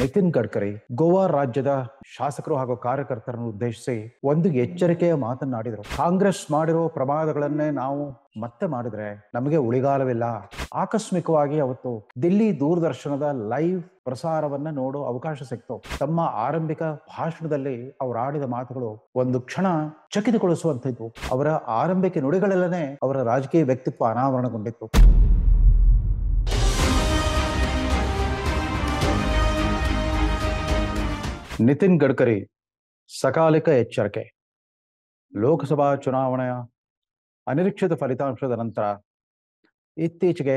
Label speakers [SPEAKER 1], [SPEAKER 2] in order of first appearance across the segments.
[SPEAKER 1] ನಿತಿನ್ ಗಡ್ಕರಿ ಗೋವಾ ರಾಜ್ಯದ ಶಾಸಕರು ಹಾಗೂ ಕಾರ್ಯಕರ್ತರನ್ನು ಉದ್ದೇಶಿಸಿ ಒಂದು ಎಚ್ಚರಿಕೆಯ ಮಾತನ್ನಾಡಿದರು ಕಾಂಗ್ರೆಸ್ ಮಾಡಿರೋ ಪ್ರಮಾದಗಳನ್ನೇ ನಾವು ಮತ್ತೆ ಮಾಡಿದ್ರೆ ನಮಗೆ ಉಳಿಗಾಲವಿಲ್ಲ ಆಕಸ್ಮಿಕವಾಗಿ ಅವತ್ತು ದಿಲ್ಲಿ ದೂರದರ್ಶನದ ಲೈವ್ ಪ್ರಸಾರವನ್ನ ನೋಡೋ ಅವಕಾಶ ಸಿಕ್ತು ತಮ್ಮ ಆರಂಭಿಕ ಭಾಷಣದಲ್ಲಿ ಅವರು ಆಡಿದ ಮಾತುಗಳು ಒಂದು ಕ್ಷಣ ಚಕಿತಗೊಳಿಸುವಂತಿದ್ವು ಅವರ ಆರಂಭಿಕ ನುಡಿಗಳೆಲ್ಲನೆ ಅವರ ರಾಜಕೀಯ ವ್ಯಕ್ತಿತ್ವ ಅನಾವರಣಗೊಂಡಿತ್ತು ನಿತಿನ್ ಗಡ್ಕರಿ ಸಕಾಲಿಕ ಎಚ್ಚರಿಕೆ ಲೋಕಸಭಾ ಚುನಾವಣೆಯ ಅನಿರೀಕ್ಷಿತ ಫಲಿತಾಂಶದ ನಂತರ ಇತ್ತೀಚೆಗೆ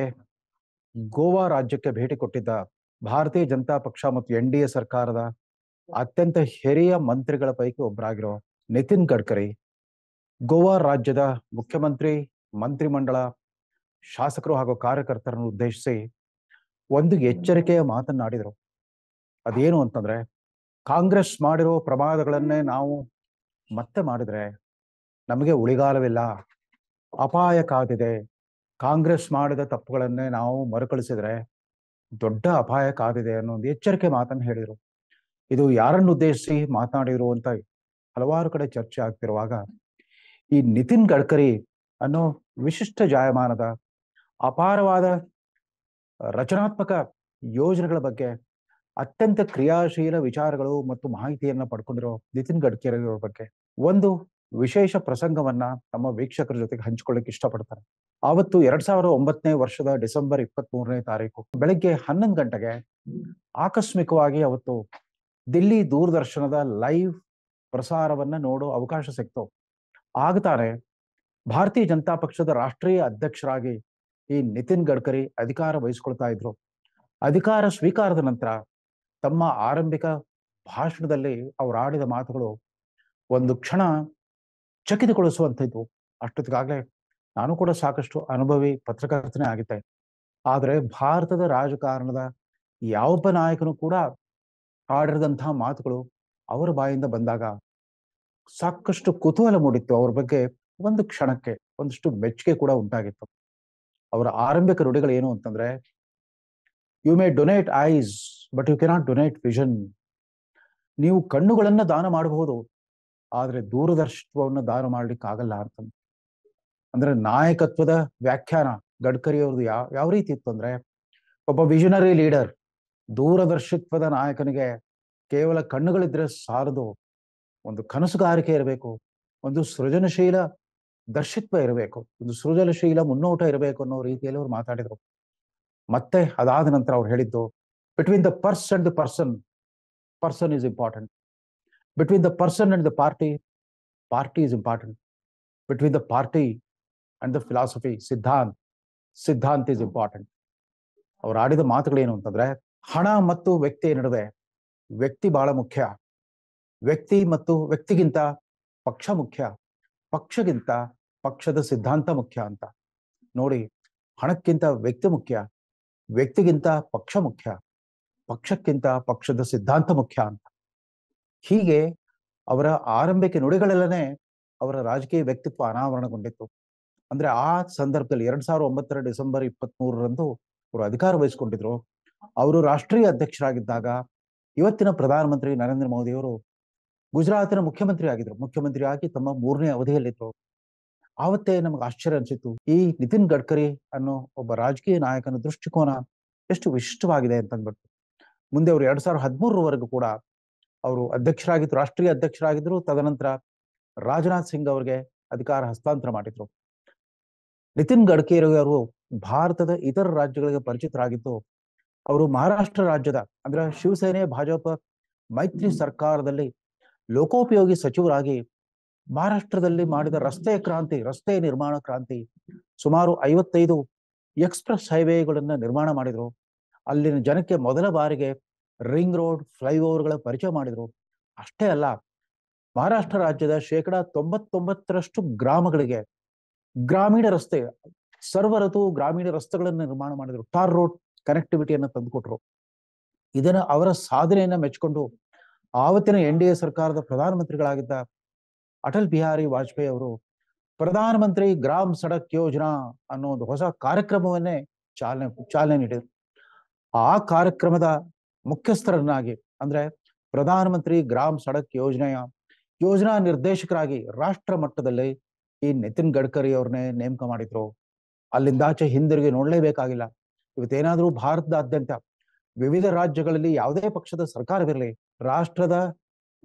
[SPEAKER 1] ಗೋವಾ ರಾಜ್ಯಕ್ಕೆ ಭೇಟಿ ಕೊಟ್ಟಿದ್ದ ಭಾರತೀಯ ಜನತಾ ಪಕ್ಷ ಮತ್ತು ಎನ್ ಡಿ ಎ ಸರ್ಕಾರದ ಅತ್ಯಂತ ಹಿರಿಯ ಮಂತ್ರಿಗಳ ಪೈಕಿ ಒಬ್ಬರಾಗಿರೋ ನಿತಿನ್ ಗಡ್ಕರಿ ಗೋವಾ ರಾಜ್ಯದ ಮುಖ್ಯಮಂತ್ರಿ ಮಂತ್ರಿಮಂಡಲ ಶಾಸಕರು ಹಾಗೂ ಕಾರ್ಯಕರ್ತರನ್ನು ಉದ್ದೇಶಿಸಿ ಒಂದು ಎಚ್ಚರಿಕೆಯ ಮಾತನ್ನಾಡಿದರು ಅದೇನು ಅಂತಂದ್ರೆ ಕಾಂಗ್ರೆಸ್ ಮಾಡಿರೋ ಪ್ರಮಾದಗಳನ್ನೇ ನಾವು ಮತ್ತೆ ಮಾಡಿದ್ರೆ ನಮಗೆ ಉಳಿಗಾಲವಿಲ್ಲ ಅಪಾಯ ಕಾದಿದೆ ಕಾಂಗ್ರೆಸ್ ಮಾಡಿದ ತಪ್ಪುಗಳನ್ನೇ ನಾವು ಮರುಕಳಿಸಿದ್ರೆ ದೊಡ್ಡ ಅಪಾಯ ಕಾದಿದೆ ಅನ್ನೋ ಒಂದು ಎಚ್ಚರಿಕೆ ಮಾತನ್ನು ಹೇಳಿದರು ಇದು ಯಾರನ್ನು ಉದ್ದೇಶಿಸಿ ಮಾತನಾಡಿರು ಅಂತ ಹಲವಾರು ಕಡೆ ಚರ್ಚೆ ಆಗ್ತಿರುವಾಗ ಈ ನಿತಿನ್ ಗಡ್ಕರಿ ಅನ್ನೋ ವಿಶಿಷ್ಟ ಜಾಯಮಾನದ ಅಪಾರವಾದ ರಚನಾತ್ಮಕ ಯೋಜನೆಗಳ ಬಗ್ಗೆ ಅತ್ಯಂತ ಕ್ರಿಯಾಶೀಲ ವಿಚಾರಗಳು ಮತ್ತು ಮಾಹಿತಿಯನ್ನ ಪಡ್ಕೊಂಡಿರೋ ನಿತಿನ್ ಗಡ್ಕರಿ ಅವರ ಬಗ್ಗೆ ಒಂದು ವಿಶೇಷ ಪ್ರಸಂಗವನ್ನ ನಮ್ಮ ವೀಕ್ಷಕರ ಜೊತೆಗೆ ಹಂಚಿಕೊಳ್ಳಕ್ಕೆ ಇಷ್ಟಪಡ್ತಾರೆ ಆವತ್ತು ಎರಡ್ ಸಾವಿರದ ಒಂಬತ್ತನೇ ವರ್ಷದ ಡಿಸೆಂಬರ್ ಇಪ್ಪತ್ತ್ ಮೂರನೇ ತಾರೀಕು ಬೆಳಗ್ಗೆ ಹನ್ನೊಂದು ಗಂಟೆಗೆ ಆಕಸ್ಮಿಕವಾಗಿ ಅವತ್ತು ದಿಲ್ಲಿ ದೂರದರ್ಶನದ ಲೈವ್ ಪ್ರಸಾರವನ್ನ ನೋಡೋ ಅವಕಾಶ ಸಿಕ್ತು ಆಗ್ತಾನೆ ಭಾರತೀಯ ಜನತಾ ಪಕ್ಷದ ರಾಷ್ಟ್ರೀಯ ಅಧ್ಯಕ್ಷರಾಗಿ ಈ ನಿತಿನ್ ಗಡ್ಕರಿ ಅಧಿಕಾರ ವಹಿಸ್ಕೊಳ್ತಾ ಇದ್ರು ಅಧಿಕಾರ ಸ್ವೀಕಾರದ ನಂತರ ತಮ್ಮ ಆರಂಭಿಕ ಭಾಷಣದಲ್ಲಿ ಅವರು ಆಡಿದ ಮಾತುಗಳು ಒಂದು ಕ್ಷಣ ಚಕಿತಗೊಳಿಸುವಂಥದ್ದು ಅಷ್ಟೊತ್ತಿಗಾಗಲೇ ನಾನು ಕೂಡ ಸಾಕಷ್ಟು ಅನುಭವಿ ಪತ್ರಕರ್ತನೇ ಆಗಿದ್ದೆ ಆದರೆ ಭಾರತದ ರಾಜಕಾರಣದ ಯಾವೊಬ್ಬ ನಾಯಕನೂ ಕೂಡ ಆಡಿರದಂತಹ ಮಾತುಗಳು ಅವರ ಬಾಯಿಂದ ಬಂದಾಗ ಸಾಕಷ್ಟು ಕುತೂಹಲ ಮೂಡಿತ್ತು ಅವ್ರ ಬಗ್ಗೆ ಒಂದು ಕ್ಷಣಕ್ಕೆ ಒಂದಷ್ಟು ಮೆಚ್ಚುಗೆ ಕೂಡ ಉಂಟಾಗಿತ್ತು ಅವರ ಆರಂಭಿಕ ರೂಢಿಗಳು ಏನು ಅಂತಂದ್ರೆ you may donate eyes but you cannot donate vision ನೀವು ಕಣ್ಣುಗಳನ್ನು ದಾನ ಮಾಡಬಹುದು ಆದರೆ ದೂರದರ್ಶಿತ್ವವನ್ನು ದಾನ ಮಾಡ್ಲಿಕ್ಕೆ ಆಗಲ್ಲ ಅಂತ ಅಂದ್ರೆ ನಾಯಕತ್ವದ ವ್ಯಾಖ್ಯಾನ ಗಡ್ಕರಿ ಅವ್ರದ್ದು ಯಾವ ಯಾವ ರೀತಿ ಇತ್ತು ಅಂದ್ರೆ ಒಬ್ಬ ವಿಷನರಿ ಲೀಡರ್ ದೂರದರ್ಶಿತ್ವದ ನಾಯಕನಿಗೆ ಕೇವಲ ಕಣ್ಣುಗಳಿದ್ರೆ ಸಾರದು ಒಂದು ಕನಸುಗಾರಿಕೆ ಇರಬೇಕು ಒಂದು ಸೃಜನಶೀಲ ದರ್ಶಿತ್ವ ಇರಬೇಕು ಒಂದು ಸೃಜನಶೀಲ ಮುನ್ನೋಟ ಇರಬೇಕು ಅನ್ನೋ ರೀತಿಯಲ್ಲಿ ಅವ್ರು ಮಾತಾಡಿದ್ರು ಮತ್ತೆ ಅದಾದ ನಂತರ ಅವ್ರು ಹೇಳಿದ್ದು between the per and the person person is important between the person and the party party is important between the party and the philosophy ಸಿದ್ಧಾಂತ್ ಸಿದ್ಧಾಂತ್ ಈಸ್ ಇಂಪಾರ್ಟೆಂಟ್ ಅವ್ರು ಆಡಿದ ಮಾತುಗಳೇನು ಅಂತಂದ್ರೆ ಹಣ ಮತ್ತು ವ್ಯಕ್ತಿ ನಡುವೆ ವ್ಯಕ್ತಿ ಬಹಳ ಮುಖ್ಯ ವ್ಯಕ್ತಿ ಮತ್ತು ವ್ಯಕ್ತಿಗಿಂತ ಪಕ್ಷ ಮುಖ್ಯ ಪಕ್ಷಗಿಂತ ಪಕ್ಷದ ಸಿದ್ಧಾಂತ ಮುಖ್ಯ ಅಂತ ನೋಡಿ ಹಣಕ್ಕಿಂತ ವ್ಯಕ್ತಿ ಮುಖ್ಯ ವ್ಯಕ್ತಿಗಿಂತ ಪಕ್ಷ ಮುಖ್ಯ ಪಕ್ಷಕ್ಕಿಂತ ಪಕ್ಷದ ಸಿದ್ಧಾಂತ ಮುಖ್ಯ ಅಂತ ಹೀಗೆ ಅವರ ಆರಂಭಿಕ ನುಡಿಗಳಲ್ಲೇ ಅವರ ರಾಜಕೀಯ ವ್ಯಕ್ತಿತ್ವ ಅನಾವರಣಗೊಂಡಿತ್ತು ಅಂದ್ರೆ ಆ ಸಂದರ್ಭದಲ್ಲಿ ಎರಡ್ ಸಾವಿರದ ಒಂಬತ್ತರ ಡಿಸೆಂಬರ್ ಇಪ್ಪತ್ತ್ ಮೂರರಂದು ಅವರು ಅಧಿಕಾರ ವಹಿಸಿಕೊಂಡಿದ್ರು ಅವರು ರಾಷ್ಟ್ರೀಯ ಅಧ್ಯಕ್ಷರಾಗಿದ್ದಾಗ ಇವತ್ತಿನ ಪ್ರಧಾನಮಂತ್ರಿ ನರೇಂದ್ರ ಮೋದಿಯವರು ಗುಜರಾತಿನ ಮುಖ್ಯಮಂತ್ರಿ ಆಗಿದ್ರು ಮುಖ್ಯಮಂತ್ರಿ ಆಗಿ ತಮ್ಮ ಮೂರನೇ ಅವಧಿಯಲ್ಲಿದ್ರು ಆವತ್ತೇ ನಮಗೆ ಆಶ್ಚರ್ಯ ಅನಿಸಿತು ಈ ನಿತಿನ್ ಗಡ್ಕರಿ ಅನ್ನೋ ಒಬ್ಬ ರಾಜಕೀಯ ನಾಯಕನ ದೃಷ್ಟಿಕೋನ ಎಷ್ಟು ವಿಶಿಷ್ಟವಾಗಿದೆ ಅಂತ ಅಂದ್ಬಿಟ್ಟು ಮುಂದೆ ಅವರು ಎರಡ್ ಸಾವಿರದ ಹದಿಮೂರರವರೆಗೂ ಕೂಡ ಅವರು ಅಧ್ಯಕ್ಷರಾಗಿತ್ತು ರಾಷ್ಟ್ರೀಯ ಅಧ್ಯಕ್ಷರಾಗಿದ್ರು ತದನಂತರ ರಾಜನಾಥ್ ಸಿಂಗ್ ಅವರಿಗೆ ಅಧಿಕಾರ ಹಸ್ತಾಂತರ ಮಾಡಿದ್ರು ನಿತಿನ್ ಗಡ್ಕರಿ ಅವರು ಭಾರತದ ಇತರ ರಾಜ್ಯಗಳಿಗೆ ಪರಿಚಿತರಾಗಿದ್ದು ಅವರು ಮಹಾರಾಷ್ಟ್ರ ರಾಜ್ಯದ ಅಂದ್ರೆ ಶಿವಸೇನೆ ಭಾಜಪ ಮೈತ್ರಿ ಸರ್ಕಾರದಲ್ಲಿ ಲೋಕೋಪಯೋಗಿ ಸಚಿವರಾಗಿ ಮಹಾರಾಷ್ಟ್ರದಲ್ಲಿ ಮಾಡಿದ ರಸ್ತೆ ಕ್ರಾಂತಿ ರಸ್ತೆ ನಿರ್ಮಾಣ ಕ್ರಾಂತಿ ಸುಮಾರು ಐವತ್ತೈದು ಎಕ್ಸ್ಪ್ರೆಸ್ ಹೈವೇಗಳನ್ನ ನಿರ್ಮಾಣ ಮಾಡಿದ್ರು ಅಲ್ಲಿನ ಜನಕ್ಕೆ ಮೊದಲ ಬಾರಿಗೆ ರಿಂಗ್ ರೋಡ್ ಫ್ಲೈಓವರ್ಗಳ ಪರಿಚಯ ಮಾಡಿದ್ರು ಅಷ್ಟೇ ಅಲ್ಲ ಮಹಾರಾಷ್ಟ್ರ ರಾಜ್ಯದ ಶೇಕಡ ತೊಂಬತ್ತೊಂಬತ್ತರಷ್ಟು ಗ್ರಾಮಗಳಿಗೆ ಗ್ರಾಮೀಣ ರಸ್ತೆ ಸರ್ವರತು ಗ್ರಾಮೀಣ ರಸ್ತೆಗಳನ್ನು ನಿರ್ಮಾಣ ಮಾಡಿದ್ರು ಟಾರ್ ರೋಡ್ ಕನೆಕ್ಟಿವಿಟಿಯನ್ನು ತಂದುಕೊಟ್ರು ಇದನ್ನು ಅವರ ಸಾಧನೆಯನ್ನ ಮೆಚ್ಚಿಕೊಂಡು ಆವತ್ತಿನ ಎನ್ ಡಿ ಎ ಸರ್ಕಾರದ ಪ್ರಧಾನಮಂತ್ರಿಗಳಾಗಿದ್ದ ಅಟಲ್ ಬಿಹಾರಿ ವಾಜಪೇಯಿ ಅವರು ಪ್ರಧಾನಮಂತ್ರಿ ಗ್ರಾಮ್ ಸಡಕ್ ಯೋಜನಾ ಅನ್ನೋ ಒಂದು ಹೊಸ ಕಾರ್ಯಕ್ರಮವನ್ನೇ ಚಾಲನೆ ಚಾಲನೆ ನೀಡಿದರು ಆ ಕಾರ್ಯಕ್ರಮದ ಮುಖ್ಯಸ್ಥರನ್ನಾಗಿ ಅಂದ್ರೆ ಪ್ರಧಾನಮಂತ್ರಿ ಗ್ರಾಮ್ ಸಡಕ್ ಯೋಜನೆಯ ಯೋಜನಾ ನಿರ್ದೇಶಕರಾಗಿ ರಾಷ್ಟ್ರ ಮಟ್ಟದಲ್ಲಿ ಈ ನಿತಿನ್ ಗಡ್ಕರಿ ಅವ್ರನ್ನೇ ನೇಮಕ ಮಾಡಿದ್ರು ಅಲ್ಲಿಂದಾಚೆ ಹಿಂದಿರುಗಿ ನೋಡ್ಲೇಬೇಕಾಗಿಲ್ಲ ಇವತ್ತೇನಾದ್ರೂ ಭಾರತದಾದ್ಯಂತ ವಿವಿಧ ರಾಜ್ಯಗಳಲ್ಲಿ ಯಾವುದೇ ಪಕ್ಷದ ಸರ್ಕಾರವಿರಲಿ ರಾಷ್ಟ್ರದ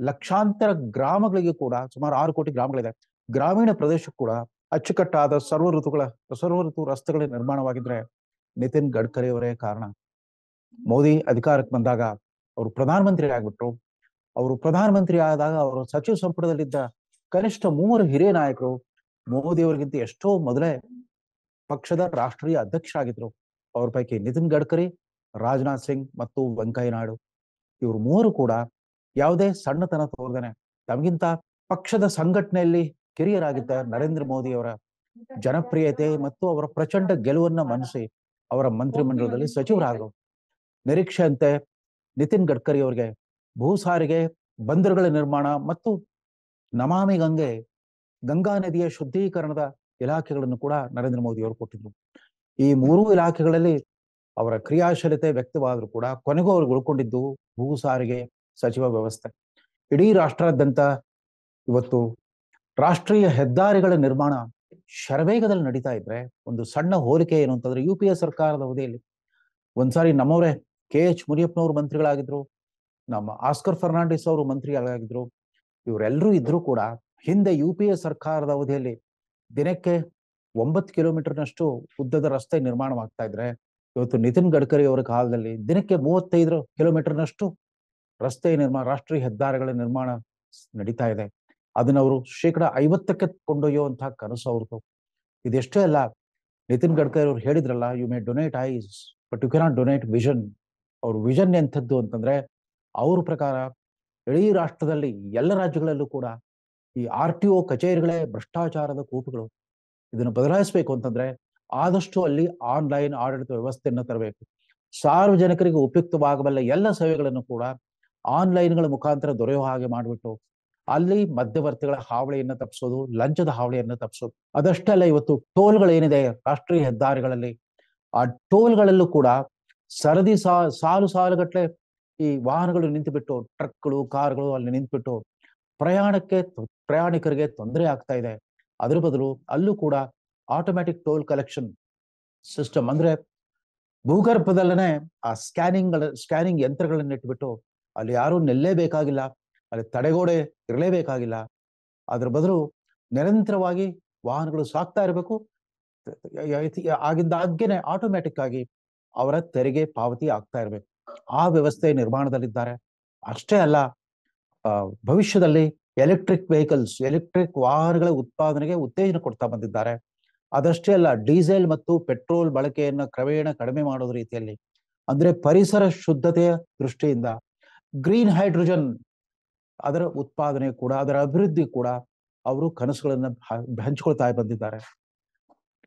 [SPEAKER 1] ಲಕ್ಷಾಂತರ ಗ್ರಾಮಗಳಿಗೆ ಕೂಡ ಸುಮಾರು ಆರು ಕೋಟಿ ಗ್ರಾಮಗಳಿದೆ ಗ್ರಾಮೀಣ ಪ್ರದೇಶ ಕೂಡ ಅಚ್ಚುಕಟ್ಟಾದ ಸರ್ವ ಋತುಗಳ ಸರ್ವ ಋತು ರಸ್ತೆಗಳ ನಿರ್ಮಾಣವಾಗಿದ್ರೆ ನಿತಿನ್ ಗಡ್ಕರಿ ಅವರೇ ಕಾರಣ ಮೋದಿ ಅಧಿಕಾರಕ್ಕೆ ಬಂದಾಗ ಅವರು ಪ್ರಧಾನಮಂತ್ರಿ ಆಗ್ಬಿಟ್ರು ಅವರು ಪ್ರಧಾನಮಂತ್ರಿ ಆದಾಗ ಅವರು ಸಚಿವ ಸಂಪುಟದಲ್ಲಿದ್ದ ಕನಿಷ್ಠ ಮೂವರು ಹಿರಿಯ ನಾಯಕರು ಮೋದಿ ಅವರಿಗಿಂತ ಎಷ್ಟೋ ಮೊದಲೇ ಪಕ್ಷದ ರಾಷ್ಟ್ರೀಯ ಅಧ್ಯಕ್ಷರಾಗಿದ್ರು ಅವ್ರ ಪೈಕಿ ನಿತಿನ್ ಗಡ್ಕರಿ ರಾಜನಾಥ್ ಸಿಂಗ್ ಮತ್ತು ವೆಂಕಯ್ಯ ನಾಯ್ಡು ಇವರು ಮೂವರು ಕೂಡ ಯಾವುದೇ ಸಣ್ಣತನ ತೋರ್ದನೆ ತಮಗಿಂತ ಪಕ್ಷದ ಸಂಘಟನೆಯಲ್ಲಿ ಕಿರಿಯರಾಗಿದ್ದ ನರೇಂದ್ರ ಮೋದಿ ಅವರ ಜನಪ್ರಿಯತೆ ಮತ್ತು ಅವರ ಪ್ರಚಂಡ ಗೆಲುವನ್ನ ಮನಸಿ ಅವರ ಮಂತ್ರಿಮಂಡಲದಲ್ಲಿ ಸಚಿವರಾದರು ನಿರೀಕ್ಷೆಯಂತೆ ನಿತಿನ್ ಗಡ್ಕರಿ ಅವರಿಗೆ ಭೂ ಸಾರಿಗೆ ಬಂದರುಗಳ ನಿರ್ಮಾಣ ಮತ್ತು ನಮಾಮಿ ಗಂಗೆ ಗಂಗಾ ನದಿಯ ಶುದ್ಧೀಕರಣದ ಇಲಾಖೆಗಳನ್ನು ಕೂಡ ನರೇಂದ್ರ ಮೋದಿ ಅವರು ಕೊಟ್ಟಿದ್ರು ಈ ಮೂರೂ ಇಲಾಖೆಗಳಲ್ಲಿ ಅವರ ಕ್ರಿಯಾಶೀಲತೆ ವ್ಯಕ್ತವಾದರೂ ಕೂಡ ಕೊನೆಗೂ ಅವ್ರಿಗೆ ಉಳ್ಕೊಂಡಿದ್ದು ಭೂ ಸಾರಿಗೆ ಸಚಿವ ವ್ಯವಸ್ಥೆ ಇಡೀ ರಾಷ್ಟ್ರಾದ್ಯಂತ ಇವತ್ತು ರಾಷ್ಟ್ರೀಯ ಹೆದ್ದಾರಿಗಳ ನಿರ್ಮಾಣ ಶರವೇಗದಲ್ಲಿ ನಡೀತಾ ಇದ್ರೆ ಒಂದು ಸಣ್ಣ ಹೋಲಿಕೆ ಏನು ಅಂತಂದ್ರೆ ಯು ಪಿ ಎ ಸರ್ಕಾರದ ಅವಧಿಯಲ್ಲಿ ಒಂದ್ಸಾರಿ ನಮ್ಮವರೇ ಕೆ ಎಚ್ ಮುನಿಯಪ್ಪನವರು ಮಂತ್ರಿಗಳಾಗಿದ್ರು ನಮ್ಮ ಆಸ್ಕರ್ ಫರ್ನಾಂಡಿಸ್ ಅವರು ಮಂತ್ರಿಗಳಾಗಿದ್ರು ಇವರೆಲ್ಲರೂ ಇದ್ರು ಕೂಡ ಹಿಂದೆ ಯು ಪಿ ಎ ಸರ್ಕಾರದ ಅವಧಿಯಲ್ಲಿ ದಿನಕ್ಕೆ ಒಂಬತ್ತು ಕಿಲೋಮೀಟರ್ನಷ್ಟು ಉದ್ದದ ರಸ್ತೆ ನಿರ್ಮಾಣವಾಗ್ತಾ ಇದ್ರೆ ಇವತ್ತು ನಿತಿನ್ ಗಡ್ಕರಿ ಅವರ ಕಾಲದಲ್ಲಿ ದಿನಕ್ಕೆ ಮೂವತ್ತೈದು ಕಿಲೋಮೀಟರ್ನಷ್ಟು ರಸ್ತೆ ನಿರ್ಮಾಣ ರಾಷ್ಟ್ರೀಯ ಹೆದ್ದಾರಿಗಳ ನಿರ್ಮಾಣ ನಡೀತಾ ಇದೆ ಅದನ್ನ ಅವರು ಶೇಕಡ ಐವತ್ತಕ್ಕೆ ಕೊಂಡೊಯ್ಯುವಂತಹ ಕನಸು ಅವ್ರದ್ದು ಇದೆಷ್ಟೇ ಅಲ್ಲ ನಿತಿನ್ ಗಡ್ಕರಿ ಅವ್ರು ಹೇಳಿದ್ರಲ್ಲ you may donate eyes but you cannot donate vision ಅವ್ರ ವಿಷನ್ ಎಂಥದ್ದು ಅಂತಂದ್ರೆ ಅವ್ರ ಪ್ರಕಾರ ಇಡೀ ರಾಷ್ಟ್ರದಲ್ಲಿ ಎಲ್ಲ ರಾಜ್ಯಗಳಲ್ಲೂ ಕೂಡ ಈ ಆರ್ ಟಿ ಒ ಕಚೇರಿಗಳೇ ಭ್ರಷ್ಟಾಚಾರದ ಕೂಪುಗಳು ಇದನ್ನು ಬದಲಾಯಿಸಬೇಕು ಅಂತಂದ್ರೆ ಆದಷ್ಟು ಅಲ್ಲಿ ಆನ್ಲೈನ್ ಆಡಳಿತ ವ್ಯವಸ್ಥೆಯನ್ನು ತರಬೇಕು ಸಾರ್ವಜನಿಕರಿಗೆ ಉಪಯುಕ್ತವಾಗಬಲ್ಲ ಎಲ್ಲ ಸೇವೆಗಳನ್ನು ಕೂಡ ಆನ್ಲೈನ್ಗಳ ಮುಖಾಂತರ ದೊರೆಯೋ ಹಾಗೆ ಮಾಡಿಬಿಟ್ಟು ಅಲ್ಲಿ ಮಧ್ಯವರ್ತಿಗಳ ಹಾವಳಿಯನ್ನು ತಪ್ಪಿಸೋದು ಲಂಚದ ಹಾವಳಿಯನ್ನು ತಪ್ಪಿಸೋದು ಅದಷ್ಟಲ್ಲ ಇವತ್ತು ಏನಿದೆ ರಾಷ್ಟ್ರೀಯ ಹೆದ್ದಾರಿಗಳಲ್ಲಿ ಆ ಟೋಲ್ಗಳಲ್ಲೂ ಕೂಡ ಸರದಿ ಸಾಲು ಸಾಲುಗಟ್ಟಲೆ ಈ ವಾಹನಗಳು ನಿಂತುಬಿಟ್ಟು ಟ್ರಕ್ಗಳು ಕಾರ್ಗಳು ಅಲ್ಲಿ ನಿಂತುಬಿಟ್ಟು ಪ್ರಯಾಣಕ್ಕೆ ಪ್ರಯಾಣಿಕರಿಗೆ ತೊಂದರೆ ಆಗ್ತಾ ಇದೆ ಅದರ ಬದಲು ಅಲ್ಲೂ ಕೂಡ ಆಟೋಮ್ಯಾಟಿಕ್ ಟೋಲ್ ಕಲೆಕ್ಷನ್ ಸಿಸ್ಟಮ್ ಅಂದ್ರೆ ಭೂಗರ್ಭದಲ್ಲೇ ಆ ಸ್ಕ್ಯಾನಿಂಗ್ ಸ್ಕ್ಯಾನಿಂಗ್ ಯಂತ್ರಗಳನ್ನ ಇಟ್ಬಿಟ್ಟು ಅಲ್ಲಿ ಯಾರೂ ನೆಲ್ಲೇಬೇಕಾಗಿಲ್ಲ ಅಲ್ಲಿ ತಡೆಗೋಡೆ ಇರಲೇಬೇಕಾಗಿಲ್ಲ ಅದ್ರ ಬದಲು ನಿರಂತರವಾಗಿ ವಾಹನಗಳು ಸಾಕ್ತಾ ಇರಬೇಕು ಆಗಿಂದಾಗ್ಗೆನೇ ಆಟೋಮ್ಯಾಟಿಕ್ ಆಗಿ ಅವರ ತೆರಿಗೆ ಪಾವತಿ ಆಗ್ತಾ ಇರಬೇಕು ಆ ವ್ಯವಸ್ಥೆ ನಿರ್ಮಾಣದಲ್ಲಿದ್ದಾರೆ ಅಷ್ಟೇ ಅಲ್ಲ ಭವಿಷ್ಯದಲ್ಲಿ ಎಲೆಕ್ಟ್ರಿಕ್ ವೆಹಿಕಲ್ಸ್ ಎಲೆಕ್ಟ್ರಿಕ್ ವಾಹನಗಳ ಉತ್ಪಾದನೆಗೆ ಉತ್ತೇಜನ ಕೊಡ್ತಾ ಬಂದಿದ್ದಾರೆ ಅದಷ್ಟೇ ಅಲ್ಲ ಡೀಸೆಲ್ ಮತ್ತು ಪೆಟ್ರೋಲ್ ಬಳಕೆಯನ್ನು ಕ್ರಮೇಣ ಕಡಿಮೆ ಮಾಡೋದ ರೀತಿಯಲ್ಲಿ ಅಂದ್ರೆ ಪರಿಸರ ಶುದ್ಧತೆಯ ದೃಷ್ಟಿಯಿಂದ ಗ್ರೀನ್ ಹೈಡ್ರೋಜನ್ ಅದರ ಉತ್ಪಾದನೆ ಕೂಡ ಅದರ ಅಭಿವೃದ್ಧಿ ಕೂಡ ಅವರು ಕನಸುಗಳನ್ನ ಹಂಚ್ಕೊಳ್ತಾ ಬಂದಿದ್ದಾರೆ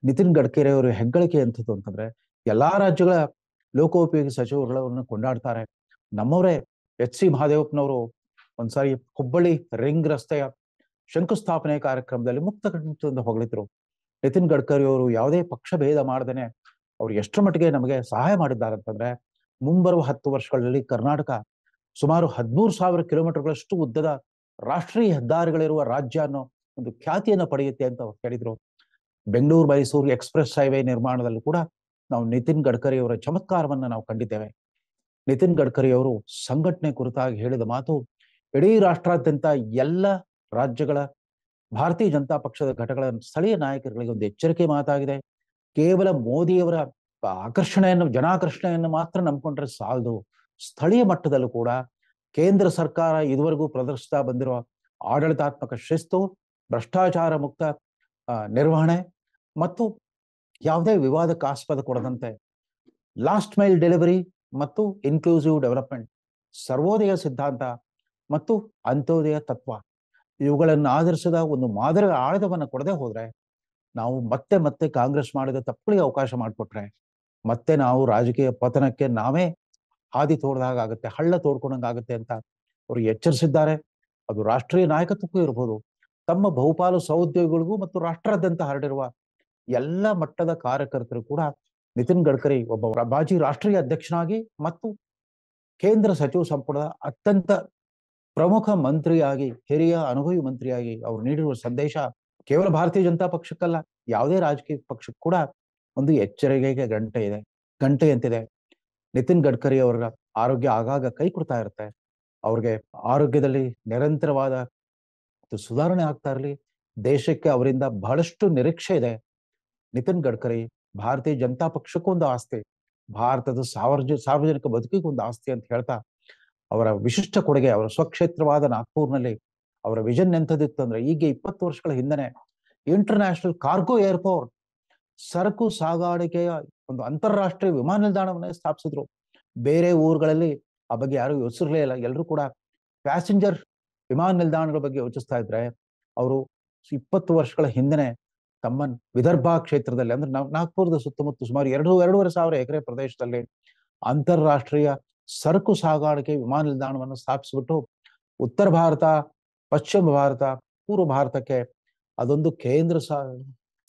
[SPEAKER 1] ನಿತಿನ್ ಗಡ್ಕರಿ ಅವರು ಹೆಗ್ಗಳಿಕೆ ಅಂತದ್ದು ಅಂತಂದ್ರೆ ಎಲ್ಲಾ ರಾಜ್ಯಗಳ ಲೋಕೋಪಯೋಗಿ ಸಚಿವರುಗಳನ್ನು ಕೊಂಡಾಡ್ತಾರೆ ನಮ್ಮವರೇ ಎಚ್ ಸಿ ಮಹಾದೇವಪ್ಪನವರು ಒಂದ್ಸಾರಿ ಹುಬ್ಬಳ್ಳಿ ರಿಂಗ್ ರಸ್ತೆಯ ಶಂಕುಸ್ಥಾಪನೆ ಕಾರ್ಯಕ್ರಮದಲ್ಲಿ ಮುಕ್ತ ಕಂಠದಿಂದ ಹೊಗಳಿದ್ರು ನಿತಿನ್ ಗಡ್ಕರಿ ಅವರು ಯಾವುದೇ ಪಕ್ಷ ಭೇದ ಮಾಡದೇನೆ ಅವ್ರು ಎಷ್ಟರ ಮಟ್ಟಿಗೆ ನಮಗೆ ಸಹಾಯ ಮಾಡಿದ್ದಾರೆ ಅಂತಂದ್ರೆ ಮುಂಬರುವ ಹತ್ತು ವರ್ಷಗಳಲ್ಲಿ ಕರ್ನಾಟಕ ಸುಮಾರು ಹದಿಮೂರು ಸಾವಿರ ಕಿಲೋಮೀಟರ್ಗಳಷ್ಟು ಉದ್ದದ ರಾಷ್ಟ್ರೀಯ ಹೆದ್ದಾರಿಗಳಿರುವ ರಾಜ್ಯ ಅನ್ನೋ ಒಂದು ಖ್ಯಾತಿಯನ್ನು ಪಡೆಯುತ್ತೆ ಅಂತ ಹೇಳಿದ್ರು ಬೆಂಗಳೂರು ಮೈಸೂರು ಎಕ್ಸ್ಪ್ರೆಸ್ ಹೈವೇ ನಿರ್ಮಾಣದಲ್ಲೂ ಕೂಡ ನಾವು ನಿತಿನ್ ಗಡ್ಕರಿಯವರ ಚಮತ್ಕಾರವನ್ನ ನಾವು ಕಂಡಿದ್ದೇವೆ ನಿತಿನ್ ಗಡ್ಕರಿಯವರು ಸಂಘಟನೆ ಕುರಿತಾಗಿ ಹೇಳಿದ ಮಾತು ಇಡೀ ರಾಷ್ಟ್ರಾದ್ಯಂತ ಎಲ್ಲ ರಾಜ್ಯಗಳ ಭಾರತೀಯ ಜನತಾ ಪಕ್ಷದ ಘಟಕಗಳ ಸ್ಥಳೀಯ ನಾಯಕರುಗಳಿಗೆ ಒಂದು ಎಚ್ಚರಿಕೆ ಮಾತಾಗಿದೆ ಕೇವಲ ಮೋದಿಯವರ ಆಕರ್ಷಣೆಯನ್ನು ಜನಾಕರ್ಷಣೆಯನ್ನು ಮಾತ್ರ ನಂಬ್ಕೊಂಡ್ರೆ ಸಾಲದು ಸ್ಥಳೀಯ ಮಟ್ಟದಲ್ಲೂ ಕೂಡ ಕೇಂದ್ರ ಸರ್ಕಾರ ಇದುವರೆಗೂ ಪ್ರದರ್ಶಿಸ್ತಾ ಬಂದಿರುವ ಆಡಳಿತಾತ್ಮಕ ಶಿಸ್ತು ಭ್ರಷ್ಟಾಚಾರ ಮುಕ್ತ ನಿರ್ವಹಣೆ ಮತ್ತು ಯಾವುದೇ ವಿವಾದಕ್ಕಾಸ್ಪದ ಕೊಡದಂತೆ ಲಾಸ್ಟ್ ಮೈಲ್ ಡೆಲಿವರಿ ಮತ್ತು ಇನ್ಕ್ಲೂಸಿವ್ ಡೆವಲಪ್ಮೆಂಟ್ ಸರ್ವೋದಯ ಸಿದ್ಧಾಂತ ಮತ್ತು ಅಂತ್ಯೋದಯ ತತ್ವ ಇವುಗಳನ್ನು ಆಧರಿಸಿದ ಒಂದು ಮಾದರಿ ಆಳದವನ್ನು ಕೊಡದೆ ಹೋದ್ರೆ ನಾವು ಮತ್ತೆ ಮತ್ತೆ ಕಾಂಗ್ರೆಸ್ ಮಾಡಿದ ತಪ್ಪುಗಳಿಗೆ ಅವಕಾಶ ಮಾಡಿಕೊಟ್ರೆ ಮತ್ತೆ ನಾವು ರಾಜಕೀಯ ಪತನಕ್ಕೆ ನಾವೇ ಹಾದಿ ತೋರ್ದಾಗ ಆಗುತ್ತೆ ಹಳ್ಳ ಆಗುತ್ತೆ ಅಂತ ಅವರು ಎಚ್ಚರಿಸಿದ್ದಾರೆ ಅದು ರಾಷ್ಟ್ರೀಯ ನಾಯಕತ್ವಕ್ಕೂ ಇರ್ಬೋದು ತಮ್ಮ ಬಹುಪಾಲು ಸಹೋದ್ಯೋಗಿಗಳಿಗೂ ಮತ್ತು ರಾಷ್ಟ್ರದಂತ ಹರಡಿರುವ ಎಲ್ಲ ಮಟ್ಟದ ಕಾರ್ಯಕರ್ತರು ಕೂಡ ನಿತಿನ್ ಗಡ್ಕರಿ ಒಬ್ಬ ಮಾಜಿ ರಾಷ್ಟ್ರೀಯ ಅಧ್ಯಕ್ಷನಾಗಿ ಮತ್ತು ಕೇಂದ್ರ ಸಚಿವ ಸಂಪುಟದ ಅತ್ಯಂತ ಪ್ರಮುಖ ಮಂತ್ರಿಯಾಗಿ ಹಿರಿಯ ಅನುಭವಿ ಮಂತ್ರಿಯಾಗಿ ಅವರು ನೀಡಿರುವ ಸಂದೇಶ ಕೇವಲ ಭಾರತೀಯ ಜನತಾ ಪಕ್ಷಕ್ಕಲ್ಲ ಯಾವುದೇ ರಾಜಕೀಯ ಪಕ್ಷಕ್ಕೂ ಕೂಡ ಒಂದು ಎಚ್ಚರಿಕೆಗೆ ಗಂಟೆ ಇದೆ ಗಂಟೆ ಅಂತಿದೆ ನಿತಿನ್ ಗಡ್ಕರಿ ಅವರ ಆರೋಗ್ಯ ಆಗಾಗ ಕೈ ಕೊಡ್ತಾ ಇರುತ್ತೆ ಅವ್ರಿಗೆ ಆರೋಗ್ಯದಲ್ಲಿ ನಿರಂತರವಾದ ಸುಧಾರಣೆ ಆಗ್ತಾ ಇರಲಿ ದೇಶಕ್ಕೆ ಅವರಿಂದ ಬಹಳಷ್ಟು ನಿರೀಕ್ಷೆ ಇದೆ ನಿತಿನ್ ಗಡ್ಕರಿ ಭಾರತೀಯ ಜನತಾ ಪಕ್ಷಕ್ಕೂ ಒಂದು ಆಸ್ತಿ ಭಾರತದ ಸಾರ್ವಜ ಸಾರ್ವಜನಿಕ ಒಂದು ಆಸ್ತಿ ಅಂತ ಹೇಳ್ತಾ ಅವರ ವಿಶಿಷ್ಟ ಕೊಡುಗೆ ಅವರ ಸ್ವಕ್ಷೇತ್ರವಾದ ನಾಗ್ಪುರ್ನಲ್ಲಿ ಅವರ ವಿಷನ್ ಎಂಥದ್ದಿತ್ತು ಅಂದ್ರೆ ಈಗ ಇಪ್ಪತ್ತು ವರ್ಷಗಳ ಹಿಂದನೆ ಇಂಟರ್ನ್ಯಾಷನಲ್ ಕಾರ್ಗೋ ಏರ್ಪೋರ್ಟ್ ಸರಕು ಸಾಗಾಣಿಕೆಯ ಒಂದು ಅಂತಾರಾಷ್ಟ್ರೀಯ ವಿಮಾನ ನಿಲ್ದಾಣವನ್ನ ಸ್ಥಾಪಿಸಿದ್ರು ಬೇರೆ ಊರುಗಳಲ್ಲಿ ಆ ಬಗ್ಗೆ ಯಾರು ಯೋಚಿಸಿರ್ಲೇ ಇಲ್ಲ ಎಲ್ಲರೂ ಕೂಡ ಪ್ಯಾಸೆಂಜರ್ ವಿಮಾನ ನಿಲ್ದಾಣಗಳ ಬಗ್ಗೆ ಯೋಚಿಸ್ತಾ ಇದ್ರೆ ಅವರು ಇಪ್ಪತ್ತು ವರ್ಷಗಳ ಹಿಂದೆನೆ ತಮ್ಮ ವಿದರ್ಭ ಕ್ಷೇತ್ರದಲ್ಲಿ ಅಂದ್ರೆ ನಾಗ್ಪುರದ ಸುತ್ತಮುತ್ತ ಸುಮಾರು ಎರಡು ಎರಡೂವರೆ ಸಾವಿರ ಎಕರೆ ಪ್ರದೇಶದಲ್ಲಿ ಅಂತಾರಾಷ್ಟ್ರೀಯ ಸರಕು ಸಾಗಾಣಿಕೆ ವಿಮಾನ ನಿಲ್ದಾಣವನ್ನು ಸ್ಥಾಪಿಸಿಬಿಟ್ಟು ಉತ್ತರ ಭಾರತ ಪಶ್ಚಿಮ ಭಾರತ ಪೂರ್ವ ಭಾರತಕ್ಕೆ ಅದೊಂದು ಕೇಂದ್ರ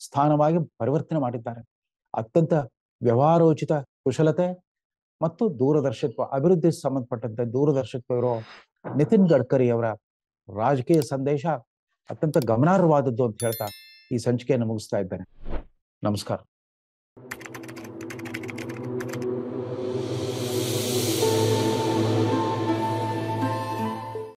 [SPEAKER 1] ಸ್ಥಾನವಾಗಿ ಪರಿವರ್ತನೆ ಮಾಡಿದ್ದಾರೆ ಅತ್ಯಂತ ವ್ಯವಹಾರೋಚಿತ ಕುಶಲತೆ ಮತ್ತು ದೂರದರ್ಶಕತ್ವ ಅಭಿವೃದ್ಧಿ ಸಂಬಂಧಪಟ್ಟಂತೆ ದೂರದರ್ಶಿತ್ವ ಇರೋ ನಿತಿನ್ ಗಡ್ಕರಿ ಅವರ ರಾಜಕೀಯ ಸಂದೇಶ ಅತ್ಯಂತ ಗಮನಾರ್ಹವಾದದ್ದು ಅಂತ ಹೇಳ್ತಾ ಈ ಸಂಚಿಕೆಯನ್ನು ಮುಗಿಸ್ತಾ ಇದ್ದೇನೆ ನಮಸ್ಕಾರ